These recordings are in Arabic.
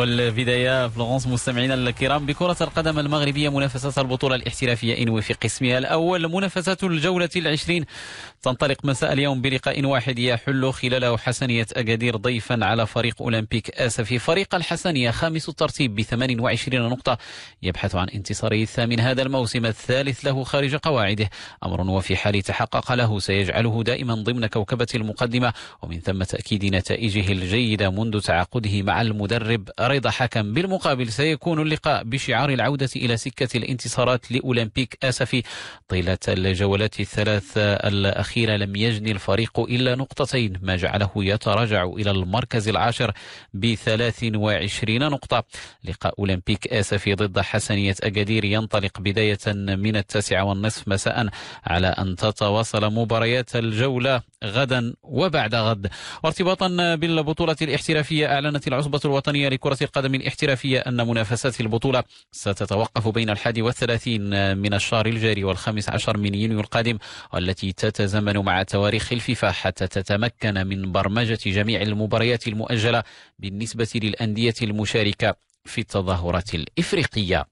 والبداية فلورنس مستمعينا الكرام بكرة القدم المغربية منافسة البطولة الاحترافية إنوي في قسمها الأول منافسة الجولة العشرين تنطلق مساء اليوم بلقاء واحد يحل خلاله حسنية أكادير ضيفا على فريق أولمبيك آسفي فريق الحسنية خامس الترتيب ب 28 نقطة يبحث عن انتصاره الثامن هذا الموسم الثالث له خارج قواعده أمر وفي حال تحقق له سيجعله دائما ضمن كوكبة المقدمة ومن ثم تأكيد نتائجه الجيدة منذ تعاقده مع المدرب رضا حكم بالمقابل سيكون اللقاء بشعار العودة إلى سكة الانتصارات لأولمبيك آسفي طيلة الجولات الثلاث الأخيرة لم يجني الفريق إلا نقطتين ما جعله يتراجع إلى المركز العاشر ب 23 نقطة لقاء أولمبيك آسفي ضد حسنية أكادير ينطلق بداية من التاسعة والنصف مساء على أن تتواصل مباريات الجولة غدا وبعد غد وارتباطا بالبطولة الاحترافية أعلنت العصبة الوطنية لكرة القدم الاحترافية أن منافسات البطولة ستتوقف بين الحادي والثلاثين من الشهر الجاري والخامس عشر من يونيو القادم والتي تتزامن مع تواريخ الفيفا حتى تتمكن من برمجة جميع المباريات المؤجلة بالنسبة للأندية المشاركة في التظاهرات الإفريقية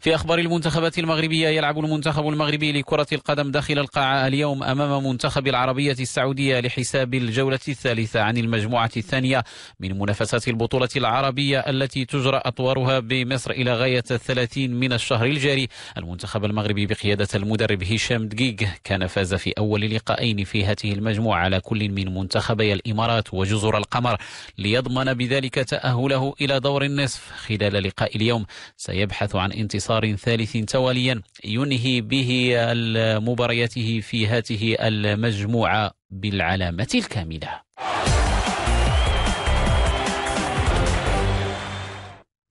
في أخبار المنتخبات المغربية يلعب المنتخب المغربي لكرة القدم داخل القاعة اليوم أمام منتخب العربية السعودية لحساب الجولة الثالثة عن المجموعة الثانية من منافسات البطولة العربية التي تجرى أطوارها بمصر إلى غاية الثلاثين من الشهر الجاري المنتخب المغربي بقيادة المدرب هشام دقيق كان فاز في أول لقاءين في هذه المجموعة على كل من منتخبي الإمارات وجزر القمر ليضمن بذلك تأهله إلى دور النصف خلال لقاء اليوم سيبحث عن انتصار ثالث تواليا ينهي به مبارياته في هاته المجموعة بالعلامة الكاملة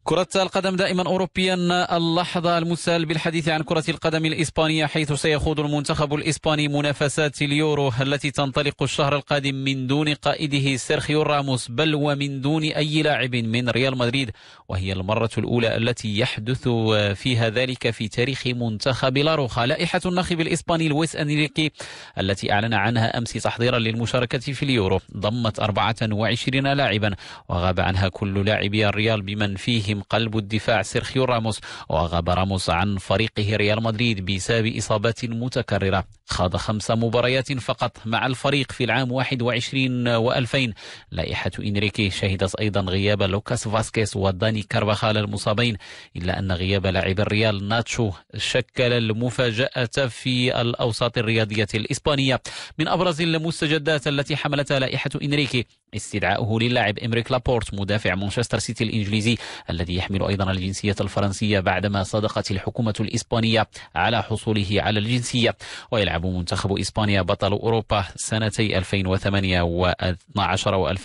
كرة القدم دائما أوروبيا اللحظة المسال بالحديث عن كرة القدم الإسبانية حيث سيخوض المنتخب الإسباني منافسات اليورو التي تنطلق الشهر القادم من دون قائده سيرخيو راموس بل ومن دون أي لاعب من ريال مدريد وهي المرة الأولى التي يحدث فيها ذلك في تاريخ منتخب لاروخا لائحة الناخب الإسباني لويس أنريكي التي أعلن عنها أمس تحضيرا للمشاركة في اليورو ضمت 24 لاعبا وغاب عنها كل لاعبي الريال بمن فيهم قلب الدفاع سيرخيو راموس وغاب راموس عن فريقه ريال مدريد بسبب إصابات متكررة خاض خمس مباريات فقط مع الفريق في العام 21 و2000 لائحة إنريكي شهدت أيضا غياب لوكاس فاسكيس وداني كارفاخال المصابين إلا أن غياب لاعب الريال ناتشو شكل المفاجأة في الأوساط الرياضية الإسبانية من أبرز المستجدات التي حملتها لائحة إنريكي استدعاؤه للاعب إمريك لابورت مدافع مانشستر سيتي الإنجليزي الذي يحمل أيضا الجنسية الفرنسية بعدما صدقت الحكومة الإسبانية على حصوله على الجنسية ويلعب منتخب إسبانيا بطل أوروبا سنتي 2008 و12 و2000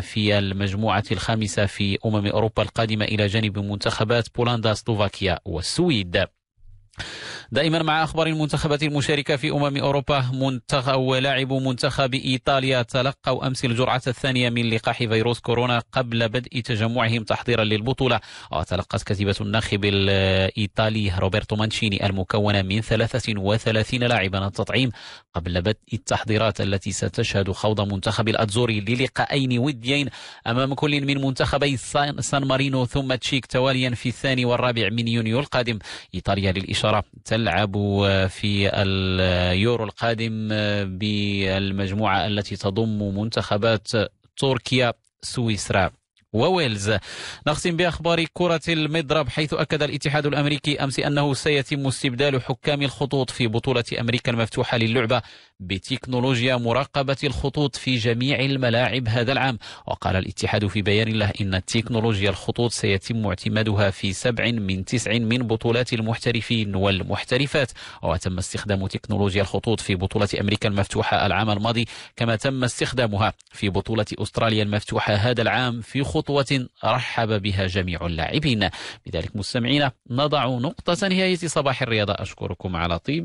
في المجموعة الخامسة في أمم أوروبا القادمة إلى جانب منتخبات بولندا سلوفاكيا والسويد دائما مع أخبار المنتخبات المشاركة في أمم أوروبا منتخب ولاعب منتخب إيطاليا تلقوا أمس الجرعة الثانية من لقاح فيروس كورونا قبل بدء تجمعهم تحضيرا للبطولة وتلقت كتيبة الناخب الإيطالي روبرتو مانشيني المكونة من 33 لاعبا التطعيم قبل بدء التحضيرات التي ستشهد خوض منتخب الأتزوري للقاءين وديين أمام كل من منتخبي سان مارينو ثم تشيك تواليا في الثاني والرابع من يونيو القادم إيطاليا للإشارة تل تلعب في اليورو القادم بالمجموعة التي تضم منتخبات تركيا سويسرا وويلز نختم بأخبار كرة المضرب حيث أكد الاتحاد الأمريكي أمس أنه سيتم استبدال حكام الخطوط في بطولة أمريكا المفتوحة للعبة بتكنولوجيا مراقبة الخطوط في جميع الملاعب هذا العام وقال الاتحاد في بيان له إن تكنولوجيا الخطوط سيتم اعتمادها في سبع من تسع من بطولات المحترفين والمحترفات وتم استخدام تكنولوجيا الخطوط في بطولة أمريكا المفتوحة العام الماضي كما تم استخدامها في بطولة أستراليا المفتوحة هذا العام في خطوة رحب بها جميع اللاعبين بذلك مستمعينا نضع نقطة نهاية صباح الرياضة أشكركم على طيب